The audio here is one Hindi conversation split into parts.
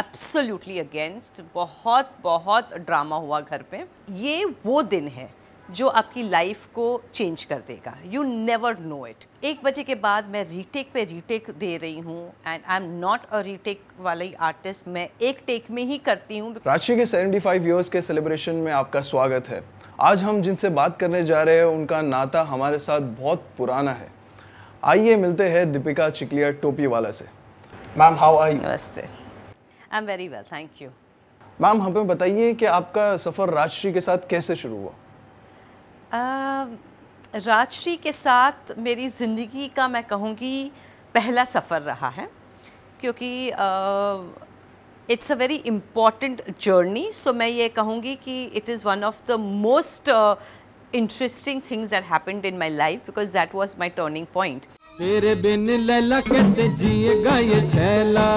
एब्सोल्युटली अगेंस्ट बहुत बहुत ड्रामा हुआ घर पे ये वो दिन है जो आपकी लाइफ को चेंज कर देगा यू नेवर नो इट एक बजे के बाद मैं रीटेक पे रीटेक दे रही हूँ and I am not a retake वाली आर्टिस्ट मैं एक टेक में ही करती हूँ रांची के 75 ईयर्स के सेलिब्रेशन में आपका स्वागत है आज हम जिनसे बात करने जा रहे हैं उनका नाता हमारे साथ बहुत पुराना है आइए मिलते हैं दीपिका चिकलिया टोपी वाला से मैम हाउ आई नमस्ते I am very well thank you ma'am हमें बताइए कि आपका सफ़र राजश्री के साथ कैसे शुरू हुआ राजश्री के साथ मेरी ज़िंदगी का मैं कहूँगी पहला सफ़र रहा है क्योंकि it's a very important journey so मैं ये कहूँगी कि it is one of the most interesting things that happened in my life because that was my turning point Tere Bin Laila कैसे जिएगा ये छैला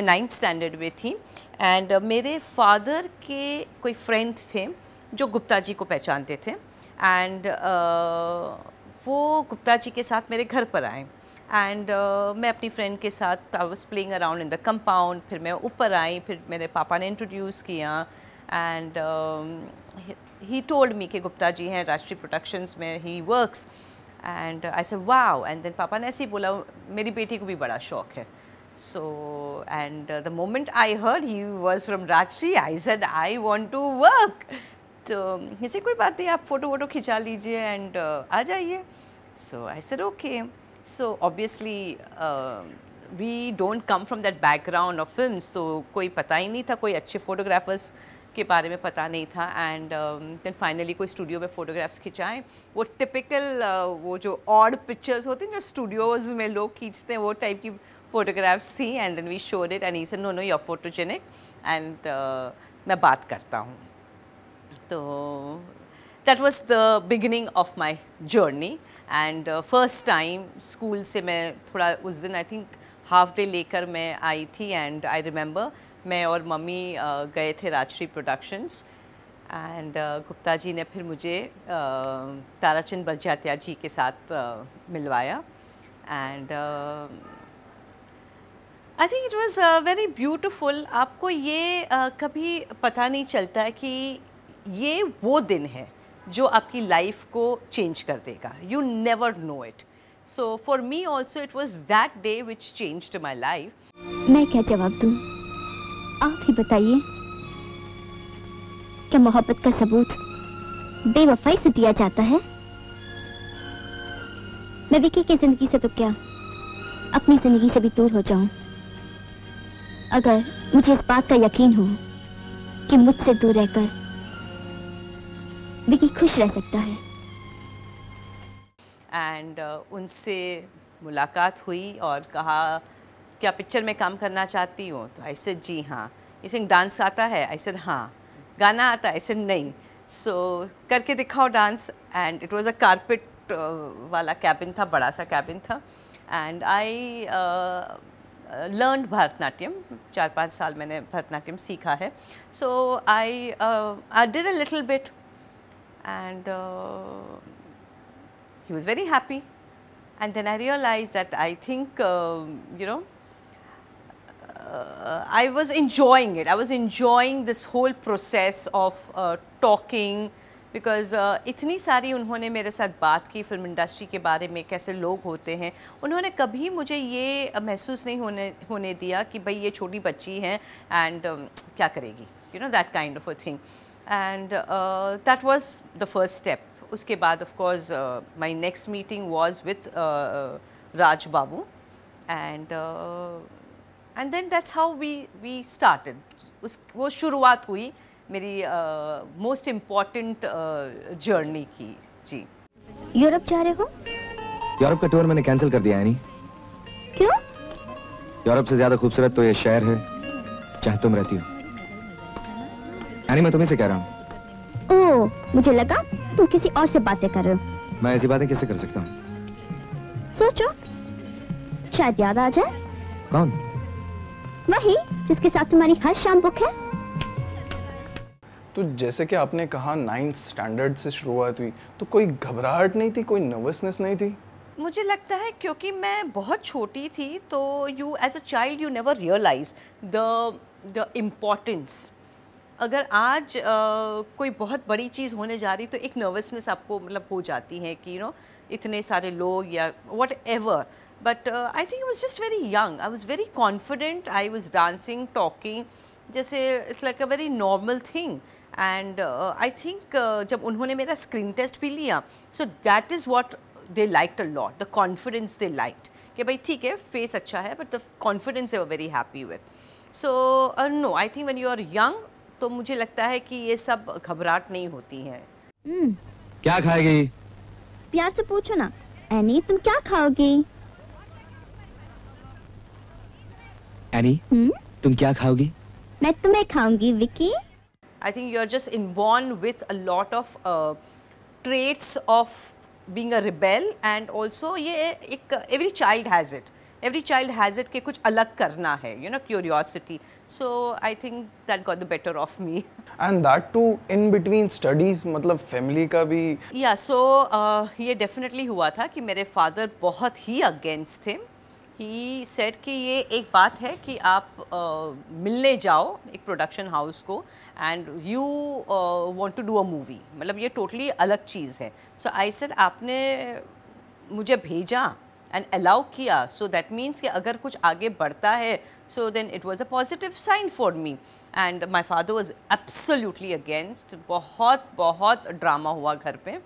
मैं नाइन्थ स्टैंडर्ड में थी एंड uh, मेरे फादर के कोई फ्रेंड थे जो गुप्ता जी को पहचानते थे एंड uh, वो गुप्ता जी के साथ मेरे घर पर आए एंड uh, मैं अपनी फ्रेंड के साथ I was playing around in the compound फिर मैं ऊपर आई फिर मेरे पापा ने इंट्रोड्यूस किया एंड ही टोल्ड मी कि गुप्ता जी हैं राष्ट्रीय प्रोडक्शंस में ही वर्क्स एंड आई से वाव एंड देन पापा ने ऐसे ही बोला मेरी बेटी को भी बड़ा शौक है So, and uh, the moment I heard he was from Ranchi, I said, I want to work. So, um, he said, कोई बात नहीं आप फ़ोटो वोटो खिंचा लीजिए एंड uh, आ जाइए so I said okay so obviously we don't come from that background of film तो कोई पता ही नहीं था कोई अच्छे फोटोग्राफर्स के बारे में पता नहीं था एंड देन फाइनली कोई स्टूडियो में फ़ोटोग्राफ्स खिंचाएँ वो टिपिकल uh, वो जो ऑड पिक्चर्स होती हैं जो स्टूडियोज़ में लोग खींचते हैं वो टाइप की फ़ोटोग्राफ्स थी and then we showed it and he know no you're photogenic and मैं बात करता हूँ तो that was the beginning of my journey and first time school से मैं थोड़ा उस दिन आई थिंक हाफ डे लेकर मैं आई थी एंड आई रिमेंबर मैं और मम्मी गए थे राजश्री प्रोडक्शंस एंड गुप्ता जी ने फिर मुझे ताराचंद बरजात्या जी के साथ मिलवाया and I think it was very beautiful आपको ये कभी पता नहीं चलता कि ये वो दिन है जो आपकी लाइफ को चेंज कर देगा you never know it so for me also it was that day which change my life मैं क्या जवाब दूँ आप ही बताइए क्या मोहब्बत का सबूत बेवफाई से दिया जाता है मैं विकी की जिंदगी से तो क्या अपनी जिंदगी से भी दूर हो जाऊं अगर मुझे इस बात का यकीन हो कि मुझसे दूर रहकर विकी खुश रह सकता है एंड uh, उनसे मुलाकात हुई और कहा क्या पिक्चर में काम करना चाहती हूँ तो आई सेड जी हाँ इसे डांस आता है आई सेड हाँ गाना आता है आई सेड नहीं सो so, करके दिखाओ dance and it was a carpet वाला कैबिन था बड़ा सा कैबिन था एंड आई लर्न भरतनाट्यम चार पाँच साल मैंने भरतनाट्यम सीखा है so I I did a little bit and he was very happy and then I realized that I think, uh, you know, uh, I was enjoying it. I was enjoying this whole process of uh, talking because uh, इतनी सारी उन्होंने मेरे साथ बात की फिल्म इंडस्ट्री के बारे में कैसे लोग होते हैं उन्होंने कभी मुझे ये महसूस नहीं होने होने दिया कि भाई ये छोटी बच्ची है एंड um, क्या करेगी you know that kind of a thing and that was the first step उसके बाद of course my next meeting was with Raj Babu and and then that's how we we started उस वो शुरुआत हुई मेरी मोस्ट इम्पॉर्टेंट जर्नी की जी यूरोप जा रहे हो यूरोप का टूर मैंने कैंसिल कर दिया है क्यों यूरोप से ज्यादा खूबसूरत तो ये शहर है चाहे तुम रहती हो यानी मैं तुम्हें से कह रहा हूँ ओह मुझे लगा तुम किसी और से बातें कर रहे हो मैं ऐसी बातें कैसे कर सकता हूँ सोचो शायद याद आ जाए कौन वही जिसके साथ तुम्हारी हर शाम बुक है तो जैसे कि आपने कहा नाइन्थ स्टैंडर्ड से शुरुआत हुई तो, तो कोई घबराहट नहीं थी कोई नर्वसनेस नहीं थी मुझे लगता है क्योंकि मैं बहुत छोटी थी तो you as a child you never realise the the importance अगर आज आ, कोई बहुत बड़ी चीज़ होने जा रही तो एक नर्वसनेस आपको मतलब हो जाती है कि यू you नो know, इतने सारे लोग या whatever but uh, I think I was just very young. I was very confident. I was dancing, talking. जैसे it's like a very normal thing and I think जब उन्होंने मेरा स्क्रीन टेस्ट भी लिया so that is what they like a lot the confidence they like कि भाई ठीक है फेस अच्छा है but the confidence they very happy with so no I think when you are young तो मुझे लगता है कि ये सब घबराहट नहीं होती है hmm. क्या खाएगी प्यार से पूछो ना एनी तुम क्या खाओगी एनी hmm? तुम क्या खाओगी मैं तुम्हें खाऊंगी Vicky I think you are just inborn with a lot of traits of being a rebel and also ये एक every child has it every child has it के कुछ अलग करना है you know curiosity so I think that got the better of me and that too in between studies मतलब फैमिली का भी या yeah, सो so, uh, ये डेफिनेटली हुआ था कि मेरे फादर बहुत ही अगेंस्ट थे ही सेट कि ये एक बात है कि आप uh, मिलने जाओ एक प्रोडक्शन हाउस को and you want to do a movie मतलब ये टोटली totally अलग चीज़ है सो आई सेड आपने मुझे भेजा एंड अलाउ किया सो दैट मीन्स कि अगर कुछ आगे बढ़ता है so then it was a positive sign for me and my father was absolutely against बहुत बहुत ड्रामा हुआ घर पर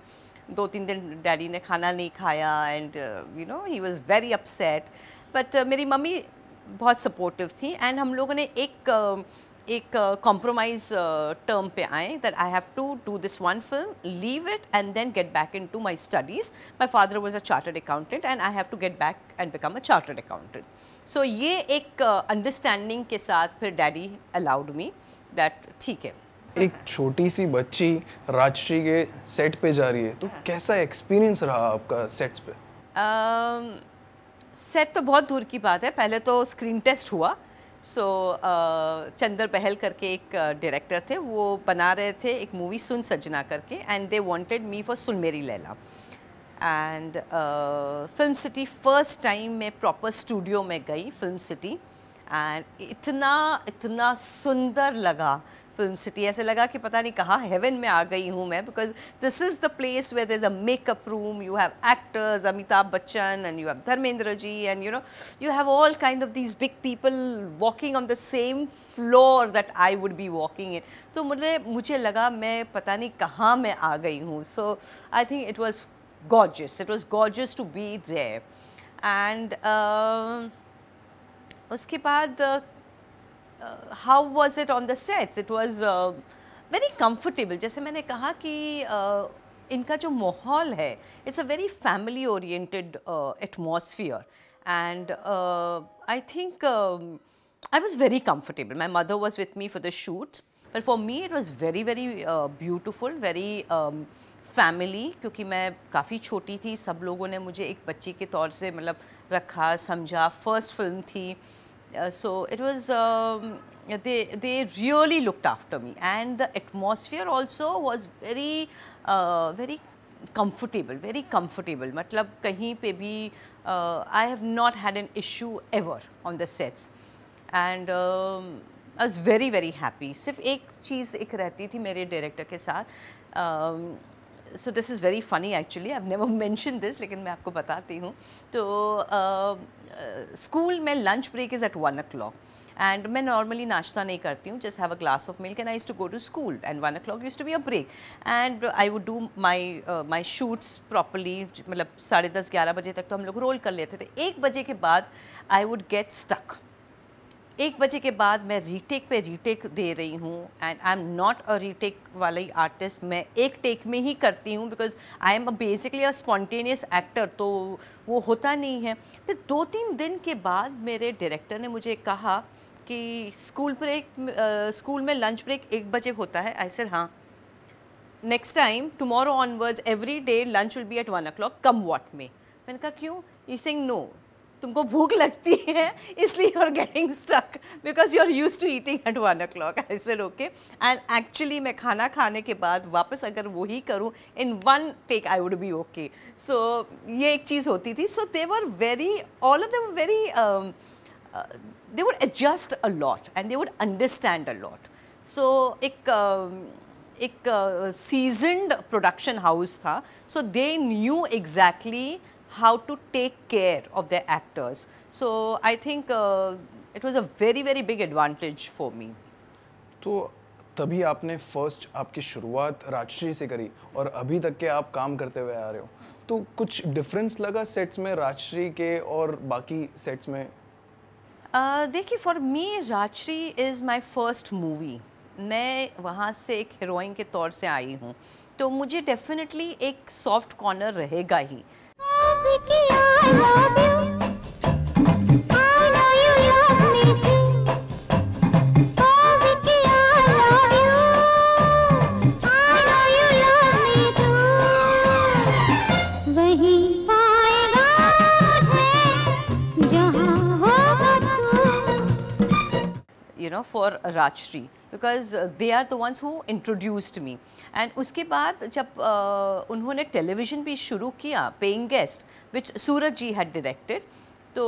दो तीन दिन डैडी ने खाना नहीं खाया and you know he was very upset but uh, मेरी मम्मी बहुत सपोर्टिव थी एंड हम लोगों ने एक uh, एक कॉम्प्रोमाइज uh, टर्म uh, पे आए that I have to do this one film leave it and then get back into my studies my father was a chartered accountant and I have to get back and become a chartered accountant so ये एक अंडरस्टैंडिंग uh, के साथ फिर डैडी अलाउड मी दैट ठीक है एक छोटी सी बच्ची राजश्री के सेट पे जा रही है तो हाँ। कैसा एक्सपीरियंस रहा आपका सेट्स पे um, सेट तो बहुत दूर की बात है पहले तो स्क्रीन टेस्ट हुआ सो so, चंद्र बहल करके एक डायरेक्टर थे वो बना रहे थे एक मूवी सुन सजना करके and they wanted me for Sun Meri Laila and film city first time मैं प्रॉपर स्टूडियो में गई फिल्म सिटी एंड इतना इतना सुंदर लगा फिल्म सिटी ऐसे लगा कि पता नहीं कहाँ हेवन में आ गई हूँ मैं because this is the place where is a makeup room you have actors Amitabh Bachchan and you have Dharmendra ji and you know you have all kind of these big people walking on the same floor that I would be walking in तो मुझे मुझे लगा मैं पता नहीं कहाँ मैं आ गई हूँ so I think it was gorgeous. It was gorgeous to be there and उसके बाद Uh, how was it on the sets? It was uh, very comfortable. जैसे मैंने कहा कि uh, इनका जो माहौल है it's a very family oriented atmosphere and I think I was very mother my mother was with me for the shoot but for me it was very very beautiful very family क्योंकि मैं काफ़ी छोटी थी सब लोगों ने मुझे एक बच्ची के तौर से मतलब रखा समझा फर्स्ट फिल्म थी Uh, so it was, um, they, they really looked after me and the atmosphere also was very, uh, very comfortable, very comfortable. Matlab kahin pe bhi, uh, I have not had an issue ever on the sets and um, I was very, very happy. सिर्फ एक चीज़ एक रहती थी मेरे डायरेक्टर के साथ so this is very funny actually I never mention this लेकिन मैं आपको बताती हूँ तो स्कूल में lunch break is at one o'clock and मैं नॉर्मली नाश्ता नहीं करती हूँ just have a glass of milk and I to go to school and one o'clock used to be a break and I would do my my shoots properly मतलब साढ़े दस ग्यारह बजे तक तो हम लोग रोल कर लेते थे एक बजे के बाद आई वुड गेट स्टक एक बजे के बाद मैं रीटेक पे रीटेक दे रही हूँ and I am not a retake वाली आर्टिस्ट मैं एक टेक में ही करती हूँ because I am a basically a spontaneous actor तो वो होता नहीं है फिर दो तीन दिन के बाद मेरे डायरेक्टर ने मुझे कहा कि स्कूल ब्रेक स्कूल में लंच ब्रेक एक बजे होता है आई सर हाँ next time tomorrow onwards every day lunch will be at one o'clock come what में मैंने कहा क्यों ई सिंग नो तुमको भूख लगती है इसलिए you are getting stuck because you are used to eating at one o'clock I said okay and actually मैं खाना खाने के बाद वापस अगर वही करूँ in one take I would be okay so ये एक चीज़ होती थी so they were very all of them very they would adjust a lot and they would understand a lot so एक um, एक सीजनड प्रोडक्शन हाउस था so they knew exactly how to take care of their actors. So I think uh, it was a very very big advantage for me. तो तभी आपने फर्स्ट आपकी शुरुआत राजश्री से करी और अभी तक के आप काम करते हुए आ रहे हो तो कुछ डिफरेंस लगा सेट्स में राजश्री के और बाकी सेट्स में देखिए for me Rajshri is my first movie मैं वहाँ से एक हीरोइन के तौर से आई हूँ तो मुझे डेफिनेटली एक सॉफ्ट कॉर्नर रहेगा ही किया you know for Rajshri because uh, they are the ones who introduced me and उसके बाद जब उन्होंने television भी शुरू किया paying guest which Suraj ji had directed so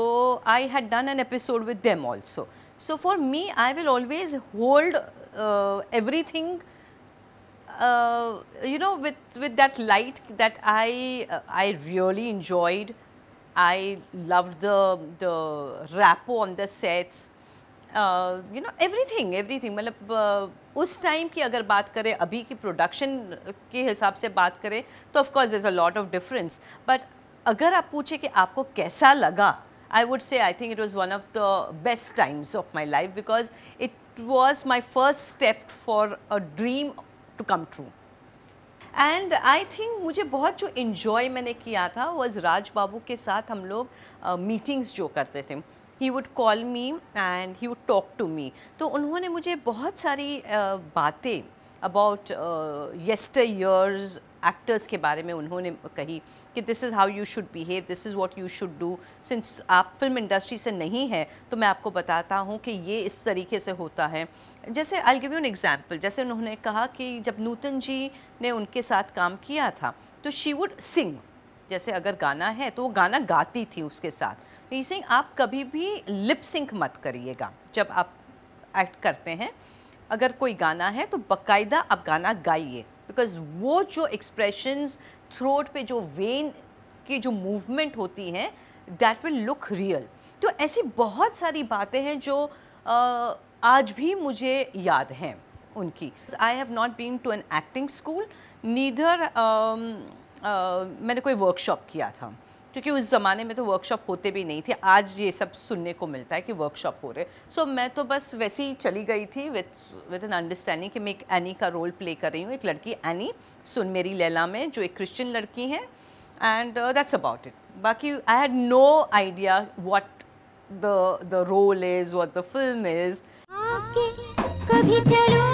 I had done an episode with them also so for me I will always hold uh, everything uh, you know with with that light that I uh, I really enjoyed. I loved the the rapport on the sets. You know everything everything मतलब उस टाइम की अगर बात करें अभी की प्रोडक्शन के हिसाब से बात करें तो of course is a lot of difference but अगर आप पूछें कि आपको कैसा लगा I would say I think it was one of the best times of my life because it was my first step for a dream to come true. And I think मुझे बहुत जो इन्जॉय मैंने किया था वॉज राज बाबू के साथ हम लोग मीटिंग्स uh, जो करते थे he would call me and he would talk to me तो उन्होंने मुझे बहुत सारी बातें अबाउट येस्टर ईयर्स एक्टर्स के बारे में उन्होंने कही कि this is how you should behave this is what you should do since आप फिल्म इंडस्ट्री से नहीं हैं तो मैं आपको बताता हूँ कि ये इस तरीके से होता है जैसे I give you an example जैसे उन्होंने कहा कि जब नूतन जी ने उनके साथ काम किया था तो शी वुड सिंग जैसे अगर गाना है तो वो गाना गाती थी उसके साथ तो इसे आप कभी भी लिप सिंक मत करिएगा जब आप एक्ट करते हैं अगर कोई गाना है तो बकायदा आप गाना गाइए बिकॉज वो जो एक्सप्रेशंस थ्रोट पे जो वेन की जो मूवमेंट होती है दैट विल लुक रियल तो ऐसी बहुत सारी बातें हैं जो आ, आज भी मुझे याद हैं उनकी I have not been to an acting school neither मैंने कोई वर्कशॉप किया था क्योंकि उस ज़माने में तो वर्कशॉप होते भी नहीं थे आज ये सब सुनने को मिलता है कि वर्कशॉप हो रहे सो so, मैं तो बस वैसे ही चली गई थी विथ विद एन अंडरस्टैंडिंग कि मैं एक एनी का रोल प्ले कर रही हूँ एक लड़की एनी सुन मेरी लैला में जो एक क्रिश्चियन लड़की है एंड दैट्स अबाउट इट बाकी I had no idea what the the role is what the film is कभी चलो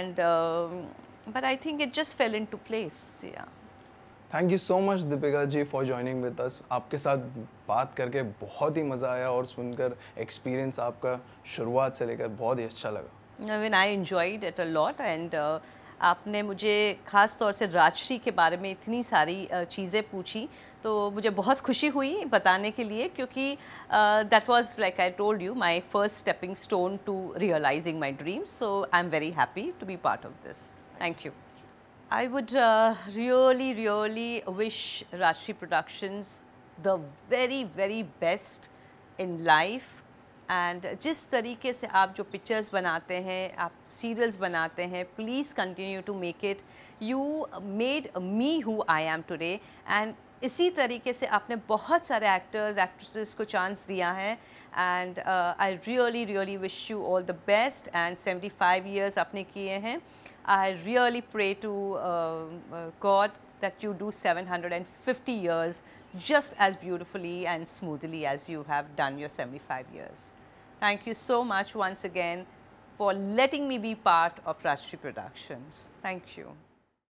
and um, but I think it just fell into place. Yeah. Thank you so much Deepika ji for joining with us आपके साथ बात करके बहुत ही मज़ा आया और सुनकर एक्सपीरियंस आपका शुरुआत से लेकर बहुत ही अच्छा लगा I mean, I enjoyed it a lot, and uh, आपने मुझे ख़ास तौर से राजश्री के बारे में इतनी सारी चीज़ें पूछी तो मुझे बहुत खुशी हुई बताने के लिए क्योंकि that was like I told you my first stepping stone to realising my dreams so I am very happy to be part of this thank you I would really really wish wish productions the very very best in life and जिस तरीके से आप जो पिक्चर्स बनाते हैं आप सीरियल्स बनाते हैं please continue to make it you made me who I am today and इसी तरीके से आपने बहुत सारे एक्टर्स एक्ट्रेसेस को चांस दिया है and I really really wish you all the best and seventy five years आपने किए हैं I really pray to God that you do seven hundred and fifty years just as beautifully and smoothly as you have done your seventy five years Thank you so much once again for letting me be part of Rashtriya Productions. Thank you.